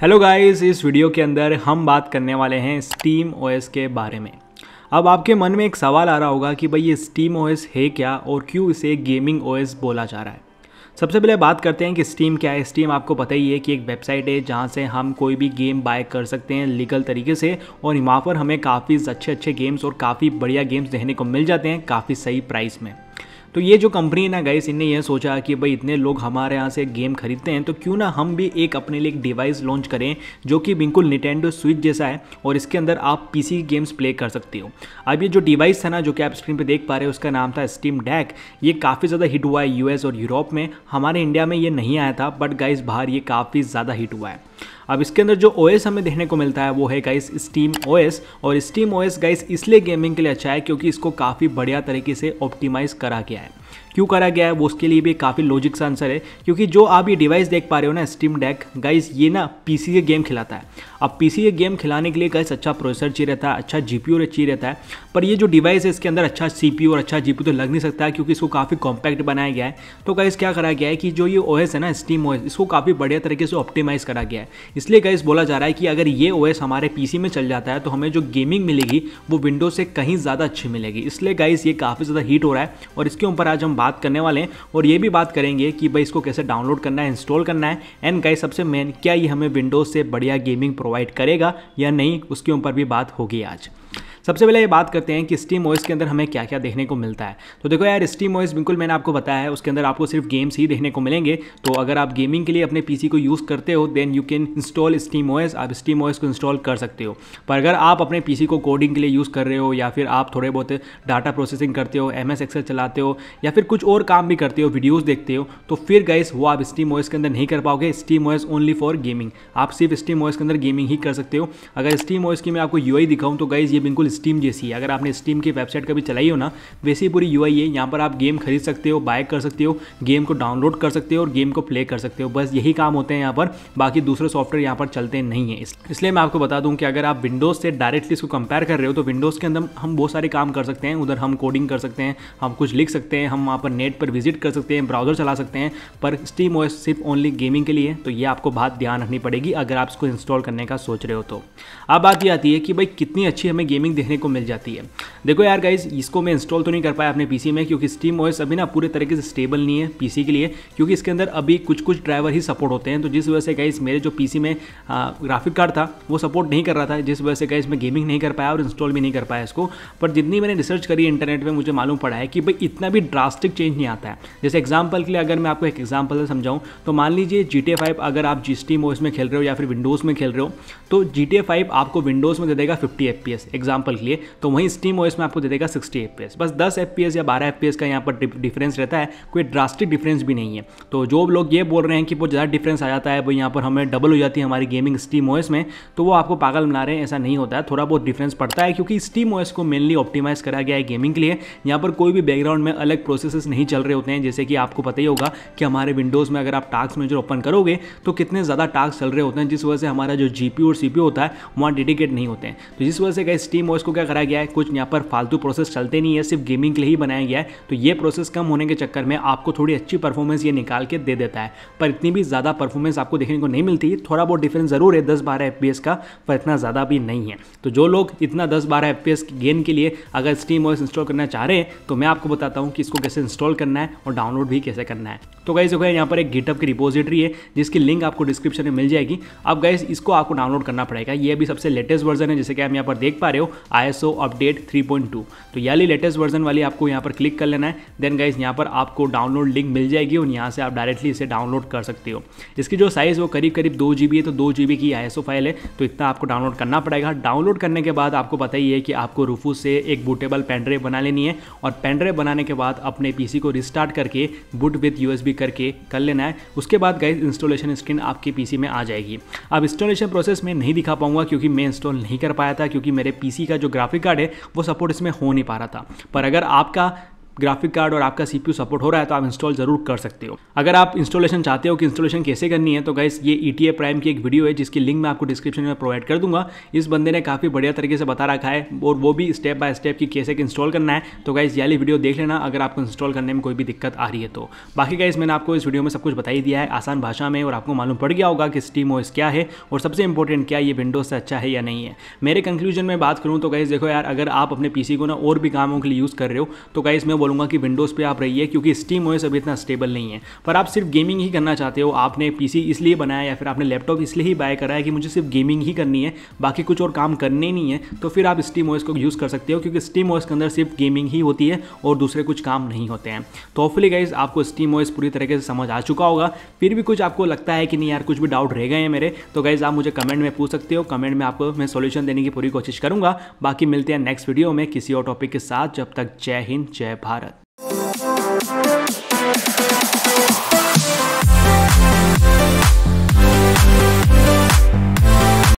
hello guys इस video के अंदर हम बात करने वाले हैं स्टीम ओएस के बारे में अब आपके मन में एक सवाल आ रहा होगा कि भाई ये स्टीम ओएस है क्या और क्यों इसे गेमिंग ओएस बोला जा रहा है सबसे पहले बात करते हैं कि स्टीम क्या है स्टीम आपको पता ही है कि एक वेबसाइट है जहाँ से हम कोई भी गेम बाय कर सकते हैं लीगल तरीके से और यहाँ पर हमें काफ़ी अच्छे अच्छे गेम्स और काफ़ी बढ़िया गेम्स देखने को मिल जाते हैं काफ़ी सही प्राइस में तो ये जो कंपनी है ना गाइस इनने यह सोचा कि भाई इतने लोग हमारे यहाँ से गेम खरीदते हैं तो क्यों ना हम भी एक अपने लिए एक डिवाइस लॉन्च करें जो कि बिल्कुल निटेंडो स्विच जैसा है और इसके अंदर आप पीसी गेम्स प्ले कर सकते हो अब ये जो डिवाइस था ना जो कि आप स्क्रीन पर देख पा रहे हो उसका नाम था स्टीम डैक ये काफ़ी ज़्यादा हिट हुआ है यूएस और यूरोप में हमारे इंडिया में ये नहीं आया था बट गाइस बाहर ये काफ़ी ज़्यादा हिट हुआ है अब इसके अंदर जो ओएस हमें देखने को मिलता है वो है गाइस स्टीम ओएस और स्टीम ओएस गाइस इसलिए गेमिंग के लिए अच्छा है क्योंकि इसको काफ़ी बढ़िया तरीके से ऑप्टिमाइज़ करा गया है क्यों करा गया है वो उसके लिए भी काफ़ी लॉजिक सा आंसर है क्योंकि जो आप ये डिवाइस देख पा रहे हो ना स्टीम डेक गाइस ये ना पीसी के गेम खिलाता है अब पीसी के गेम खिलाने के लिए गाइस अच्छा प्रोसेसर चाहिए रहता है अच्छा जी पी चाहिए रहता है पर ये जो डिवाइस है इसके अंदर अच्छा सी और अच्छा जी तो लग नहीं सकता है क्योंकि इसको काफ़ी कॉम्पैक्ट बनाया गया है तो गाइस क्या करा गया है कि जो ये ओ है ना स्टीम ओ इसको काफ़ी बढ़िया तरीके से ऑप्टिमाइज़ करा गया है इसलिए गाइस बोला जा रहा है कि अगर ये ओ हमारे पी में चल जाता है तो हमें जो गेमिंग मिलेगी वो विंडो से कहीं ज़्यादा अच्छी मिलेगी इसलिए गाइस ये काफ़ी ज़्यादा हीट हो रहा है और इसके ऊपर आज हम बात करने वाले हैं और ये भी बात करेंगे कि भाई इसको कैसे डाउनलोड करना है इंस्टॉल करना है एंड गाइस सबसे मेन क्या ये हमें विंडोज़ से बढ़िया गेमिंग प्रोवाइड करेगा या नहीं उसके ऊपर भी बात होगी आज सबसे पहले ये बात करते हैं कि स्टीम ओएस के अंदर हमें क्या क्या देखने को मिलता है तो देखो यार स्टीम ओएस बिल्कुल मैंने आपको बताया है उसके अंदर आपको सिर्फ गेम्स ही देखने को मिलेंगे तो अगर आप गेमिंग के लिए अपने पीसी को यूज़ करते हो then you can install Steam OS आप स्टीम ओएस को इंस्टॉल कर सकते हो पर अगर आप अपने पी को कोडिंग के लिए यूज़ कर रहे हो या फिर आप थोड़े बहुत डाटा प्रोसेसिंग करते हो एम एस चलाते हो या फिर कुछ और काम भी करते हो वीडियोज़ देखते हो तो फिर गाइस वो आप स्टीम ओएस के अंदर नहीं कर पाओगे Steam OS only for gaming आप सिर्फ स्टीम ओएस के अंदर गेमिंग ही कर सकते हो अगर स्टीम ओएस की मैं आपको यू दिखाऊँ तो गाइस ये बिल्कुल स्टीम जैसी है अगर आपने स्टीम की वेबसाइट कभी चलाई हो ना वैसी पूरी यू है यहाँ पर आप गेम खरीद सकते हो बाय कर सकते हो गेम को डाउनलोड कर सकते हो और गेम को प्ले कर सकते हो बस यही काम होते हैं यहाँ पर बाकी दूसरे सॉफ्टवेयर यहाँ पर चलते नहीं है इसलिए मैं आपको बता दूँ कि अगर आप विंडोज़ से डायरेक्टली इसको कंपेयर कर रहे हो तो विंडोज़ के अंदर हम बहुत सारे काम कर सकते हैं उधर हम कोडिंग कर सकते हैं हम कुछ लिख सकते हैं हम वहाँ पर नेट पर विजिट कर सकते हैं ब्राउजर चला सकते हैं पर स्टीम ओएस सिर्फ ओनली गेमिंग के लिए तो ये आपको बात ध्यान रखनी पड़ेगी अगर आप इसको इंस्टॉल करने का सोच रहे हो तो अब बात ये आती है कि भाई कितनी अच्छी हमें गेमिंग देखने को मिल जाती है देखो यार गाइज इसको मैं इंस्टॉल तो नहीं कर पाया अपने पीसी में क्योंकि स्टीम ओएस अभी ना पूरे तरीके से स्टेबल नहीं है पीसी के लिए क्योंकि इसके अंदर अभी कुछ कुछ ड्राइवर ही सपोर्ट होते हैं तो जिस वजह से गाइज मेरे जो पीसी में ग्राफिक कार्ड था वो सपोर्ट नहीं कर रहा था जिस वजह से गाइज मैं गेमिंग नहीं कर पाया और इंस्टॉल भी नहीं कर पाया इसको पर जितनी मैंने रिसर्च करी इंटरनेट में मुझे मालूम पड़ा है कि भाई इतना भी ड्रास्टिक चेंज नहीं आता है जैसे एग्जाम्पल के लिए अगर मैं आपको एक एग्जाम्पल से समझाऊँ तो मान लीजिए जी टी फाइव अगर आप जिस स्टीम ओएस में खेल रहे हो या फिर विंडोज़ में खेल रहे हो तो जी टी फाइव आपको विंडोज़ में दे देगा fifty F P S example example के लिए तो वहीं स्टीम ओएस में आपको दे देगा सिक्सटी एफ बस दस एफ या बारह एफ का यहाँ पर डिफरेंस रहता है कोई ड्रास्टिक डिफरेंस भी नहीं है तो जो लोग ये बोल रहे हैं कि बहुत ज़्यादा डिफरेंस आ जाता है वो यहाँ पर हमें डबल हो जाती है हमारी गेमिंग स्टीम ओएस में तो वो आपको पागल बना रहे हैं ऐसा नहीं होता है थोड़ा बहुत डिफरेंस पड़ता है क्योंकि स्टीम ओएस को मेनली ऑप्टिमाइज करा गया है गेमिंग के लिए यहाँ पर कोई भी बैकग्राउंड में अलग प्रोसेसेस नहीं चल रहे होते हैं जैसे कि आपको पता ही होगा कि हमारे विंडोज़ में अगर आप टास्क मेजर ओपन करोगे तो कितने ज़्यादा टास्क चल रहे होते हैं जिस वजह से हमारा जो जी और सी होता है वहाँ डेडिकेट नहीं होते हैं तो जिस वजह से स्टीम ओएस को क्या कराया गया है कुछ यहाँ पर फालतू प्रोसेस चलते नहीं है सिर्फ गेमिंग के लिए ही बनाया गया है तो ये प्रोसेस कम होने के चक्कर में आपको थोड़ी अच्छी परफॉर्मेंस ये निकाल के दे देता है पर इतनी भी ज़्यादा परफॉर्मेंस आपको देखने को नहीं मिलती थोड़ा बहुत डिफरेंस ज़रूर है दस बारह एफ का पर इतना ज़्यादा भी नहीं है तो जो लोग इतना दस बारह एफ की के लिए अगर स्टीम ओएस इंस्टॉल करना चाह रहे हैं तो मैं आपको बताता हूँ कि इसको कैसे इंस्टॉल करना है और डाउनलोड भी कैसे करना है तो गाइज देखो यहाँ पर एक गिटअप की रिपोजिटरी है जिसकी लिंक आपको डिस्क्रिप्शन में मिल जाएगी अब गाइज इसको आपको डाउनलोड करना पड़ेगा ये अभी सबसे लेटेस्ट वर्जन है जैसे कि आप यहाँ पर देख पा रहे हो आईएसओ अपडेट 3.2 तो ये लेटेस्ट वर्जन वाली आपको यहाँ पर क्लिक कर लेना है देन गाइज यहाँ पर आपको डाउनलोड लिंक मिल जाएगी और यहाँ से आप डायरेक्टली इसे डाउनलोड कर सकते हो इसकी जो साइज़ वो करीब करीब दो जी है तो दो जी की आई फाइल है तो इतना आपको डाउनलोड करना पड़ेगा डाउनलोड करने के बाद आपको पता ही है कि आपको रूफू से एक बूटेबल पेनड्राइव बना लेनी है और पेनड्राइव बनाने के बाद अपने पी को रिस्टार्ट करके बुट विथ यू करके कर लेना है उसके बाद गाइज इंस्टॉलेशन स्क्रीन आपके पीसी में आ जाएगी अब इंस्टॉलेशन प्रोसेस में नहीं दिखा पाऊंगा क्योंकि मैं इंस्टॉल नहीं कर पाया था क्योंकि मेरे पीसी का जो ग्राफिक कार्ड है वो सपोर्ट इसमें हो नहीं पा रहा था पर अगर आपका ग्राफिक कार्ड और आपका सीपीयू सपोर्ट हो रहा है तो आप इंस्टॉल जरूर कर सकते हो अगर आप इंस्टॉलेशन चाहते हो कि इंस्टॉलेशन कैसे करनी है तो गाइस ये ई e प्राइम की एक वीडियो है जिसकी लिंक मैं आपको डिस्क्रिप्शन में प्रोवाइड कर दूंगा इस बंदे ने काफ़ी बढ़िया तरीके से बता रखा है और वो भी स्टेप बाय स्टेप की कैसे इंस्टॉल करना है तो गाइस ये वीडियो देख लेना अगर आपको इंस्टॉल करने में कोई भी दिक्कत आ रही है तो बाकी गाइस मैंने आपको इस वीडियो में सब कुछ बता ही दिया है आसान भाषा में और आपको मालूम पड़ गया होगा कि स्टीम ओ क्या है और सबसे इंपॉर्टेंट क्या ये विंडोज से अच्छा है या नहीं है मेरे कंक्लूजन में बात करूँ तो गाइस देखो यार अगर आप अपने पीसी को ना और भी कामों के लिए यूज़ कर रहे हो तो गाइस मैं बोलूंगा कि विंडोज़ पे आप रहिए क्योंकि स्टीम ओएस अभी इतना स्टेबल नहीं है पर आप सिर्फ गेमिंग ही करना चाहते हो आपने पीसी इसलिए बनाया या फिर आपने लैपटॉप इसलिए ही बाय करा है कि मुझे सिर्फ गेमिंग ही करनी है बाकी कुछ और काम करने नहीं है तो फिर आप स्टीम ओएस को यूज़ कर सकते हो क्योंकि स्टीम ओएस के अंदर सिर्फ गेमिंग ही होती है और दूसरे कुछ काम नहीं होते हैं तो ऑफली गाइज आपको स्टीम ओएस पूरी तरीके से समझ आ चुका होगा फिर भी कुछ आपको लगता है कि नहीं यार कुछ भी डाउट रह गए हैं मेरे तो गाइज आप मुझे कमेंट में पूछ सकते हो कमेंट में आपको मैं सोल्यूशन देने की पूरी कोशिश करूँगा बाकी मिलते हैं नेक्स्ट वीडियो में किसी और टॉपिक के साथ जब तक जय हिंद जय भारत भारत